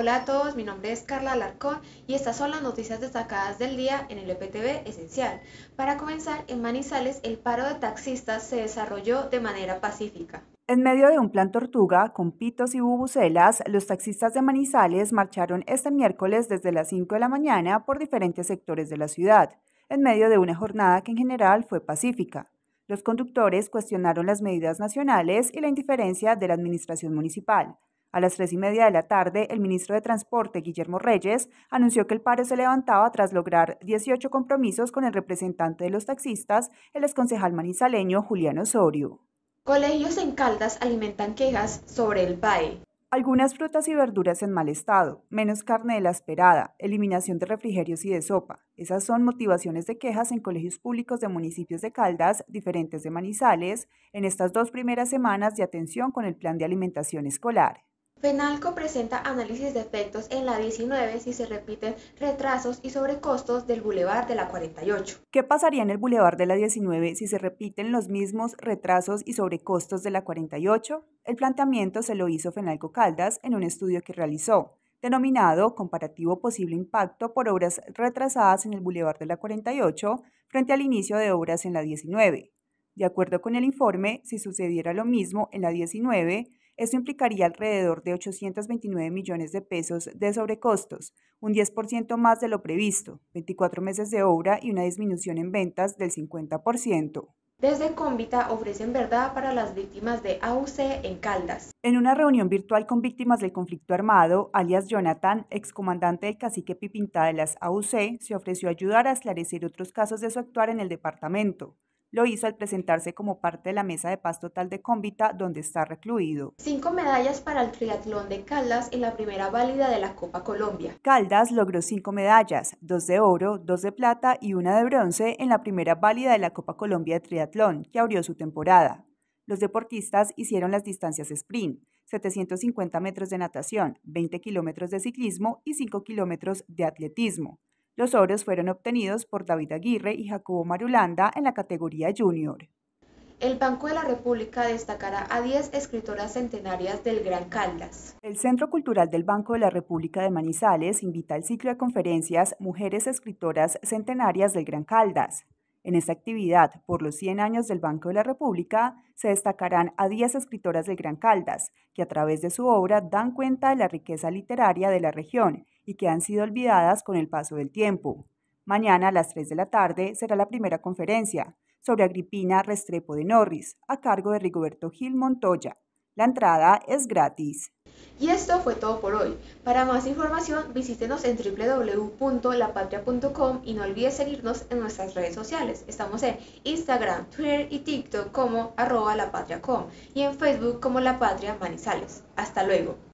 Hola a todos, mi nombre es Carla Alarcón y estas son las noticias destacadas del día en el EPTV Esencial. Para comenzar, en Manizales el paro de taxistas se desarrolló de manera pacífica. En medio de un plan tortuga, con pitos y bubucelas, los taxistas de Manizales marcharon este miércoles desde las 5 de la mañana por diferentes sectores de la ciudad, en medio de una jornada que en general fue pacífica. Los conductores cuestionaron las medidas nacionales y la indiferencia de la administración municipal a las tres y media de la tarde, el ministro de Transporte, Guillermo Reyes, anunció que el paro se levantaba tras lograr 18 compromisos con el representante de los taxistas, el exconcejal manizaleño Julián Osorio. Colegios en Caldas alimentan quejas sobre el PAE. Algunas frutas y verduras en mal estado, menos carne de la esperada, eliminación de refrigerios y de sopa. Esas son motivaciones de quejas en colegios públicos de municipios de Caldas, diferentes de Manizales, en estas dos primeras semanas de atención con el plan de alimentación escolar. FENALCO presenta análisis de efectos en la 19 si se repiten retrasos y sobrecostos del bulevar de la 48. ¿Qué pasaría en el bulevar de la 19 si se repiten los mismos retrasos y sobrecostos de la 48? El planteamiento se lo hizo FENALCO Caldas en un estudio que realizó, denominado Comparativo Posible Impacto por Obras Retrasadas en el bulevar de la 48 frente al inicio de obras en la 19. De acuerdo con el informe, si sucediera lo mismo en la 19, esto implicaría alrededor de 829 millones de pesos de sobrecostos, un 10% más de lo previsto, 24 meses de obra y una disminución en ventas del 50%. Desde Convita ofrecen verdad para las víctimas de AUC en Caldas. En una reunión virtual con víctimas del conflicto armado, alias Jonathan, excomandante del cacique Pipintá de las AUC, se ofreció ayudar a esclarecer otros casos de su actuar en el departamento. Lo hizo al presentarse como parte de la mesa de paz total de Cómbita, donde está recluido. Cinco medallas para el triatlón de Caldas en la primera válida de la Copa Colombia. Caldas logró cinco medallas, dos de oro, dos de plata y una de bronce en la primera válida de la Copa Colombia de Triatlón, que abrió su temporada. Los deportistas hicieron las distancias sprint, 750 metros de natación, 20 kilómetros de ciclismo y 5 kilómetros de atletismo. Los oros fueron obtenidos por David Aguirre y Jacobo Marulanda en la categoría junior. El Banco de la República destacará a 10 escritoras centenarias del Gran Caldas. El Centro Cultural del Banco de la República de Manizales invita al ciclo de conferencias Mujeres Escritoras Centenarias del Gran Caldas. En esta actividad, por los 100 años del Banco de la República, se destacarán a 10 escritoras del Gran Caldas, que a través de su obra dan cuenta de la riqueza literaria de la región y que han sido olvidadas con el paso del tiempo. Mañana a las 3 de la tarde será la primera conferencia sobre Agripina Restrepo de Norris, a cargo de Rigoberto Gil Montoya. La entrada es gratis. Y esto fue todo por hoy. Para más información visítenos en www.lapatria.com y no olvides seguirnos en nuestras redes sociales. Estamos en Instagram, Twitter y TikTok como lapatriacom y en Facebook como La Patria Manizales. Hasta luego.